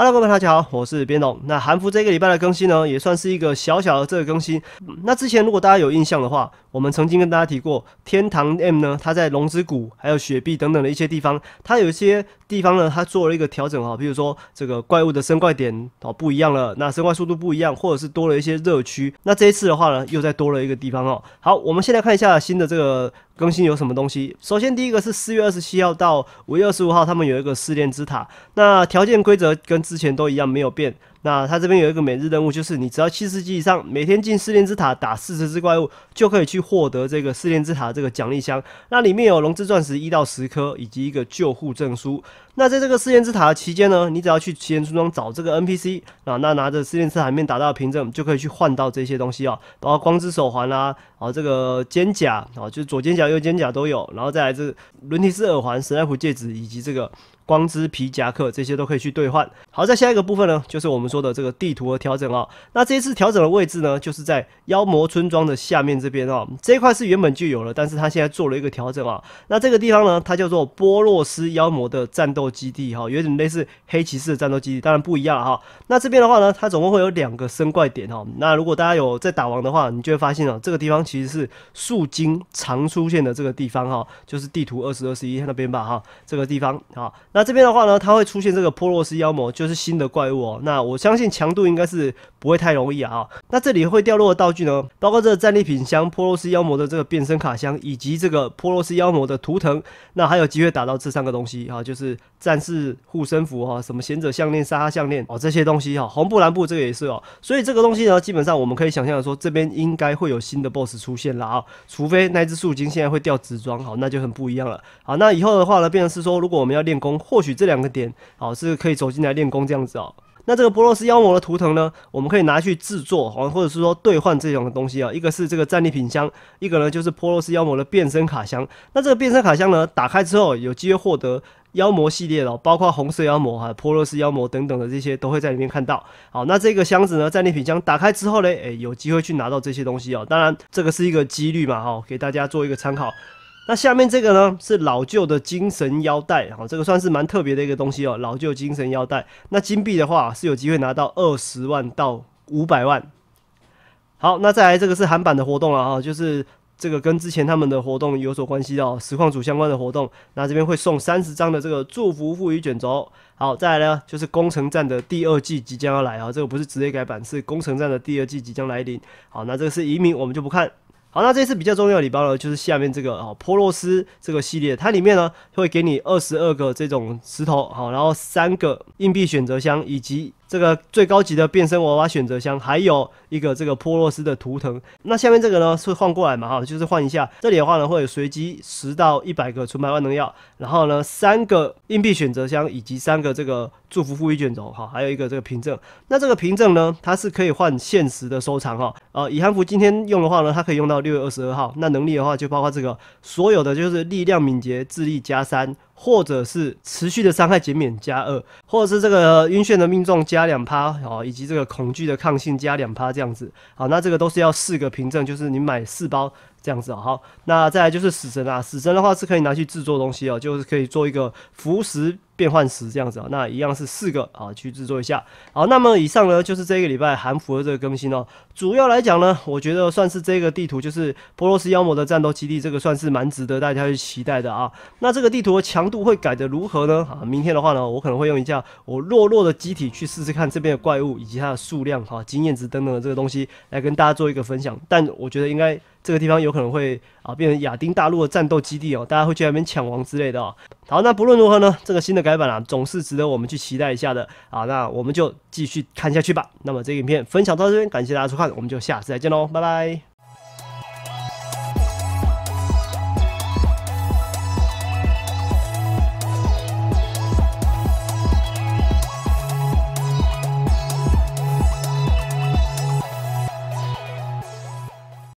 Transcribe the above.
Hello，各位大家好，我是边董。那韩服这个礼拜的更新呢，也算是一个小小的这个更新。那之前如果大家有印象的话，我们曾经跟大家提过，天堂 M 呢，它在龙之谷还有雪碧等等的一些地方，它有一些地方呢，它做了一个调整哈，比如说这个怪物的生怪点哦不一样了，那生怪速度不一样，或者是多了一些热区。那这一次的话呢，又再多了一个地方哦。好，我们先来看一下新的这个。更新有什么东西？首先，第一个是四月二十七号到五月二十五号，他们有一个试炼之塔。那条件规则跟之前都一样，没有变。那它这边有一个每日任务，就是你只要七十级以上，每天进试炼之塔打四十只怪物，就可以去获得这个试炼之塔这个奖励箱。那里面有龙之钻石一到十颗，以及一个救护证书。那在这个试炼之塔期间呢，你只要去七贤村庄找这个 NPC，啊，那拿着试炼之塔里面打到的凭证，就可以去换到这些东西啊，包括光之手环啦，啊，这个肩甲，啊，就是左肩甲、右肩甲都有，然后再来这个提斯耳环、石濑壶戒指，以及这个。光之皮夹克这些都可以去兑换。好，在下一个部分呢，就是我们说的这个地图的调整啊。那这一次调整的位置呢，就是在妖魔村庄的下面这边哦。这一块是原本就有了，但是它现在做了一个调整啊。那这个地方呢，它叫做波洛斯妖魔的战斗基地哈，有点类似黑骑士的战斗基地，当然不一样哈。那这边的话呢，它总共会有两个升怪点哈。那如果大家有在打王的话，你就会发现哦，这个地方其实是树精常出现的这个地方哈，就是地图二十二十一那边吧哈。这个地方好。那那这边的话呢，它会出现这个波洛斯妖魔，就是新的怪物哦。那我相信强度应该是不会太容易啊。那这里会掉落的道具呢，包括这个战利品箱、波洛斯妖魔的这个变身卡箱，以及这个波洛斯妖魔的图腾。那还有机会打到这三个东西哈，就是战士护身符哈，什么贤者项链、沙拉项链哦，这些东西哈，红布、蓝布这个也是哦。所以这个东西呢，基本上我们可以想象说，这边应该会有新的 BOSS 出现了啊，除非那只树精现在会掉紫装，好，那就很不一样了。好，那以后的话呢，变成是说，如果我们要练功。或许这两个点好是可以走进来练功这样子哦。那这个波洛斯妖魔的图腾呢，我们可以拿去制作哦，或者是说兑换这种的东西啊。一个是这个战利品箱，一个呢就是波洛斯妖魔的变身卡箱。那这个变身卡箱呢，打开之后有机会获得妖魔系列哦，包括红色妖魔、哈波洛斯妖魔等等的这些都会在里面看到。好，那这个箱子呢，战利品箱打开之后呢，诶，有机会去拿到这些东西哦。当然这个是一个几率嘛哈，给大家做一个参考。那下面这个呢，是老旧的精神腰带好，这个算是蛮特别的一个东西哦，老旧精神腰带。那金币的话是有机会拿到二十万到五百万。好，那再来这个是韩版的活动了啊，就是这个跟之前他们的活动有所关系哦，实况组相关的活动。那这边会送三十张的这个祝福赋予卷轴。好，再来呢，就是工程战的第二季即将要来啊，这个不是职业改版，是工程战的第二季即将来临。好，那这个是移民，我们就不看。好，那这次比较重要的礼包呢，就是下面这个哦，波洛斯这个系列，它里面呢会给你二十二个这种石头，好，然后三个硬币选择箱，以及。这个最高级的变身娃娃选择箱，还有一个这个波洛斯的图腾。那下面这个呢是换过来嘛哈，就是换一下。这里的话呢会有随机十到一百个纯白万能药，然后呢三个硬币选择箱以及三个这个祝福复位卷轴，哈，还有一个这个凭证。那这个凭证呢，它是可以换现实的收藏哈。呃，以汉服今天用的话呢，它可以用到六月二十二号。那能力的话就包括这个所有的就是力量、敏捷、智力加三。或者是持续的伤害减免加二，或者是这个晕眩的命中加两趴哦，以及这个恐惧的抗性加两趴这样子。好，那这个都是要四个凭证，就是你买四包这样子啊。好，那再来就是死神啊，死神的话是可以拿去制作东西哦，就是可以做一个腐蚀。变换时这样子啊，那一样是四个啊，去制作一下。好，那么以上呢就是这个礼拜韩服的这个更新哦。主要来讲呢，我觉得算是这个地图，就是波罗斯妖魔的战斗基地，这个算是蛮值得大家去期待的啊。那这个地图的强度会改的如何呢？啊，明天的话呢，我可能会用一下我弱弱的机体去试试看这边的怪物以及它的数量哈、经验值等等的这个东西来跟大家做一个分享。但我觉得应该。这个地方有可能会啊变成亚丁大陆的战斗基地哦，大家会去那边抢王之类的哦。好，那不论如何呢，这个新的改版啊，总是值得我们去期待一下的啊。那我们就继续看下去吧。那么这影片分享到这边，感谢大家收看，我们就下次再见喽，拜拜。